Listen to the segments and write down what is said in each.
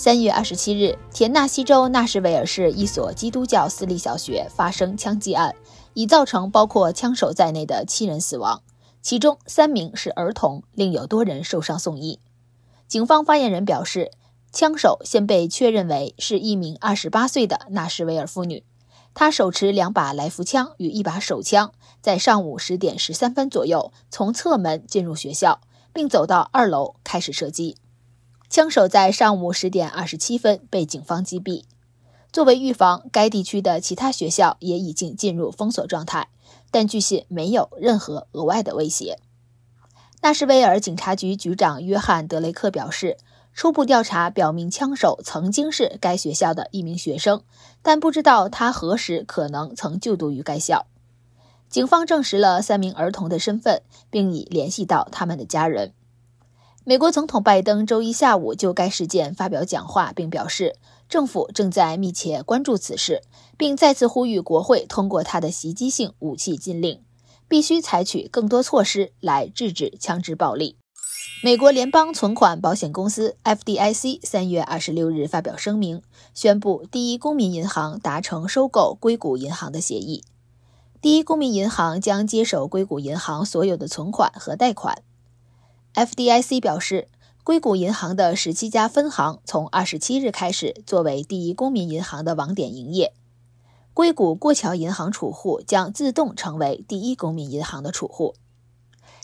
三月二十七日，田纳西州纳什维尔市一所基督教私立小学发生枪击案，已造成包括枪手在内的七人死亡，其中三名是儿童，另有多人受伤送医。警方发言人表示，枪手先被确认为是一名二十八岁的纳什维尔妇女，她手持两把来福枪与一把手枪，在上午十点十三分左右从侧门进入学校，并走到二楼开始射击。枪手在上午十点二十七分被警方击毙。作为预防，该地区的其他学校也已经进入封锁状态，但据信没有任何额外的威胁。纳什维尔警察局局长约翰·德雷克表示，初步调查表明，枪手曾经是该学校的一名学生，但不知道他何时可能曾就读于该校。警方证实了三名儿童的身份，并已联系到他们的家人。美国总统拜登周一下午就该事件发表讲话，并表示政府正在密切关注此事，并再次呼吁国会通过他的袭击性武器禁令，必须采取更多措施来制止枪支暴力。美国联邦存款保险公司 FDIC 三月二十六日发表声明，宣布第一公民银行达成收购硅谷银行的协议。第一公民银行将接手硅谷银行所有的存款和贷款。FDIC 表示，硅谷银行的十七家分行从二十七日开始作为第一公民银行的网点营业。硅谷过桥银行储户将自动成为第一公民银行的储户，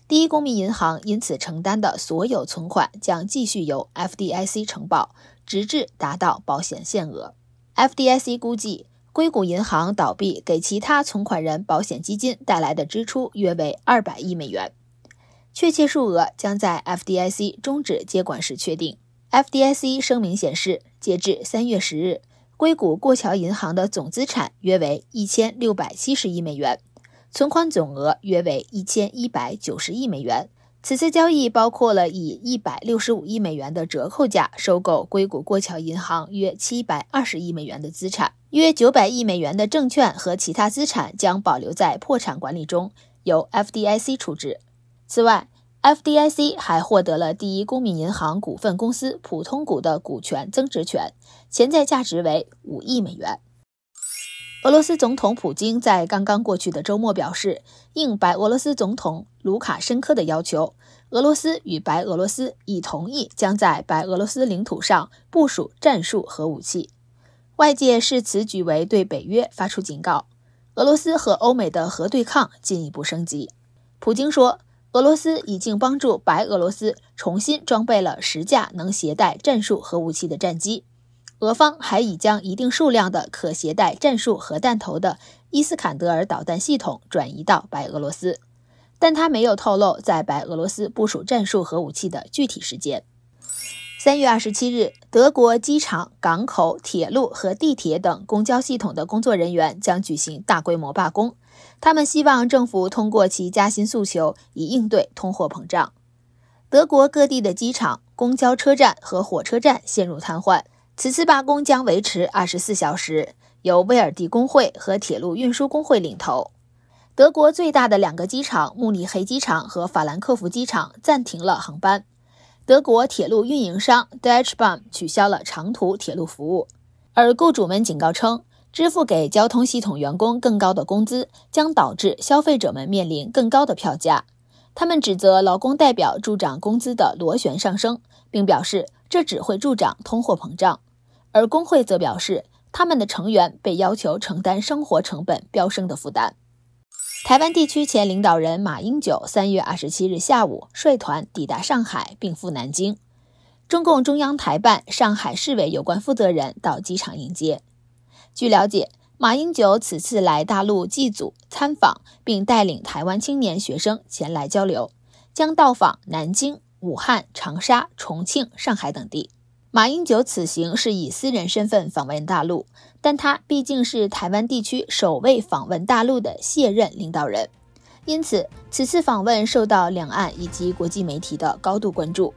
第一公民银行因此承担的所有存款将继续由 FDIC 承保，直至达到保险限额。FDIC 估计，硅谷银行倒闭给其他存款人保险基金带来的支出约为二百亿美元。确切数额将在 FDIC 中止接管时确定。FDIC 声明显示，截至三月十日，硅谷过桥银行的总资产约为一千六百七十亿美元，存款总额约为一千一百九十亿美元。此次交易包括了以一百六十五亿美元的折扣价收购硅谷过桥银行约七百二十亿美元的资产，约九百亿美元的证券和其他资产将保留在破产管理中，由 FDIC 处置。此外，FDIC 还获得了第一公民银行股份公司普通股的股权增值权，潜在价值为五亿美元。俄罗斯总统普京在刚刚过去的周末表示，应白俄罗斯总统卢卡申科的要求，俄罗斯与白俄罗斯已同意将在白俄罗斯领土上部署战术核武器。外界视此举为对北约发出警告，俄罗斯和欧美的核对抗进一步升级。普京说。俄罗斯已经帮助白俄罗斯重新装备了十架能携带战术核武器的战机，俄方还已将一定数量的可携带战术核弹头的伊斯坎德尔导弹系统转移到白俄罗斯，但他没有透露在白俄罗斯部署战术核武器的具体时间。三月二十七日，德国机场、港口、铁路和地铁等公交系统的工作人员将举行大规模罢工。他们希望政府通过其加薪诉求以应对通货膨胀。德国各地的机场、公交车站和火车站陷入瘫痪。此次罢工将维持二十四小时，由威尔第工会和铁路运输工会领头。德国最大的两个机场——慕尼黑机场和法兰克福机场暂停了航班。德国铁路运营商 Deutsche Bahn 取消了长途铁路服务，而雇主们警告称，支付给交通系统员工更高的工资将导致消费者们面临更高的票价。他们指责劳工代表助长工资的螺旋上升，并表示这只会助长通货膨胀。而工会则表示，他们的成员被要求承担生活成本飙升的负担。台湾地区前领导人马英九三月二十七日下午率团抵达上海，并赴南京。中共中央台办、上海市委有关负责人到机场迎接。据了解，马英九此次来大陆祭祖参访，并带领台湾青年学生前来交流，将到访南京、武汉、长沙、重庆、上海等地。马英九此行是以私人身份访问大陆，但他毕竟是台湾地区首位访问大陆的卸任领导人，因此此次访问受到两岸以及国际媒体的高度关注。